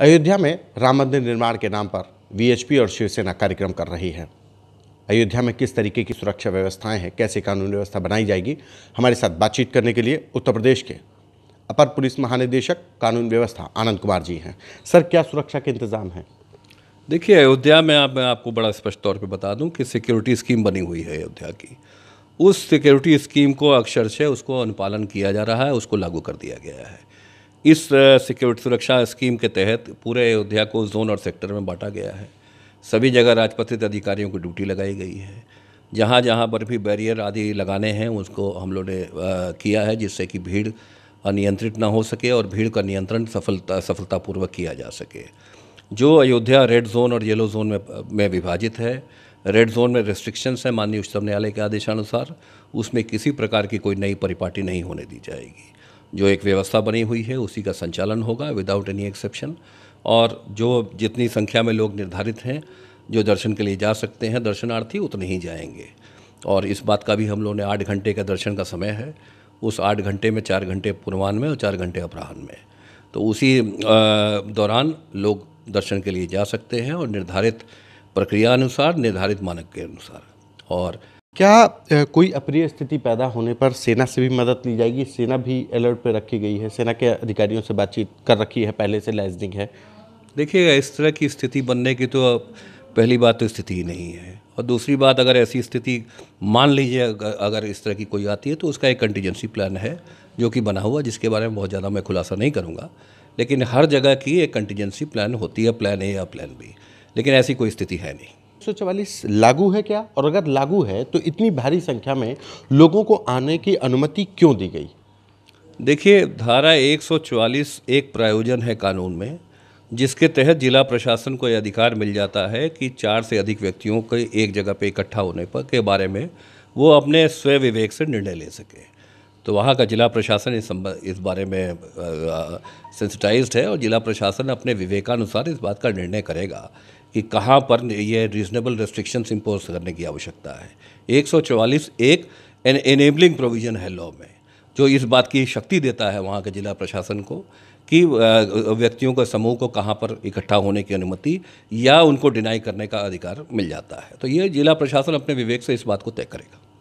अयोध्या में राम मंदिर निर्माण के नाम पर वीएचपी और शिवसेना कार्यक्रम कर रही है अयोध्या में किस तरीके की सुरक्षा व्यवस्थाएं हैं कैसे कानून व्यवस्था बनाई जाएगी हमारे साथ बातचीत करने के लिए उत्तर प्रदेश के अपर पुलिस महानिदेशक कानून व्यवस्था आनंद कुमार जी हैं सर क्या सुरक्षा के इंतज़ाम हैं देखिए अयोध्या में आप मैं आपको बड़ा स्पष्ट तौर पर बता दूं कि सिक्योरिटी स्कीम बनी हुई है अयोध्या की उस सिक्योरिटी स्कीम को से उसको अनुपालन किया जा रहा है उसको लागू कर दिया गया है इस सिक्योरिटी सुरक्षा स्कीम के तहत पूरे अयोध्या को जोन और सेक्टर में बांटा गया है सभी जगह राजपत्रित अधिकारियों की ड्यूटी लगाई गई है जहाँ जहाँ पर भी बैरियर आदि लगाने हैं उसको हम लोग ने किया है जिससे कि भीड़ अनियंत्रित ना हो सके और भीड़ का नियंत्रण सफलता सफलतापूर्वक किया जा सके जो अयोध्या रेड जोन और येलो जोन में में विभाजित है रेड जोन में रेस्ट्रिक्शंस हैं माननीय उच्चतम न्यायालय के आदेशानुसार उसमें किसी प्रकार की कोई नई परिपाटी नहीं होने दी जाएगी जो एक व्यवस्था बनी हुई है उसी का संचालन होगा विदाउट एनी एक्सेप्शन और जो जितनी संख्या में लोग निर्धारित हैं जो दर्शन के लिए जा सकते हैं दर्शनार्थी उतने ही जाएंगे और इस बात का भी हम लोगों ने आठ घंटे का दर्शन का समय है उस आठ घंटे में चार घंटे पूर्वान में और चार घंटे अपराहन में तो उसी दौरान लोग दर्शन के लिए जा सकते हैं और निर्धारित प्रक्रिया अनुसार निर्धारित मानक के अनुसार और क्या कोई अप्रिय स्थिति पैदा होने पर सेना से भी मदद ली जाएगी सेना भी अलर्ट पर रखी गई है सेना के अधिकारियों से बातचीत कर रखी है पहले से लाइजनिंग है देखिएगा इस तरह की स्थिति बनने की तो पहली बात तो स्थिति ही नहीं है और दूसरी बात अगर ऐसी स्थिति मान लीजिए अगर इस तरह की कोई आती है तो उसका एक कंटीजेंसी प्लान है जो कि बना हुआ जिसके बारे में बहुत ज़्यादा मैं खुलासा नहीं करूँगा लेकिन हर जगह की एक कंटीजेंसी प्लान होती है प्लान ए या प्लान बी लेकिन ऐसी कोई स्थिति है नहीं 144 लागू है क्या और अगर लागू है तो इतनी भारी संख्या में लोगों को आने की अनुमति क्यों दी गई देखिए धारा 144 एक प्रायोजन है कानून में जिसके तहत जिला प्रशासन को यह अधिकार मिल जाता है कि चार से अधिक व्यक्तियों के एक जगह पर इकट्ठा होने पर के बारे में वो अपने स्वयं विवेक से निर्णय ले सके तो वहाँ का जिला प्रशासन इस इस बारे में सेंसिटाइज्ड है और जिला प्रशासन अपने विवेकानुसार इस बात का निर्णय करेगा कि कहाँ पर यह रीजनेबल रेस्ट्रिक्शंस इम्पोज करने की आवश्यकता है चवालीस एक एन एनेबलिंग प्रोविज़न है लॉ में जो इस बात की शक्ति देता है वहाँ के जिला प्रशासन को कि व्यक्तियों के समूह को कहाँ पर इकट्ठा होने की अनुमति या उनको डिनाई करने का अधिकार मिल जाता है तो ये जिला प्रशासन अपने विवेक से इस बात को तय करेगा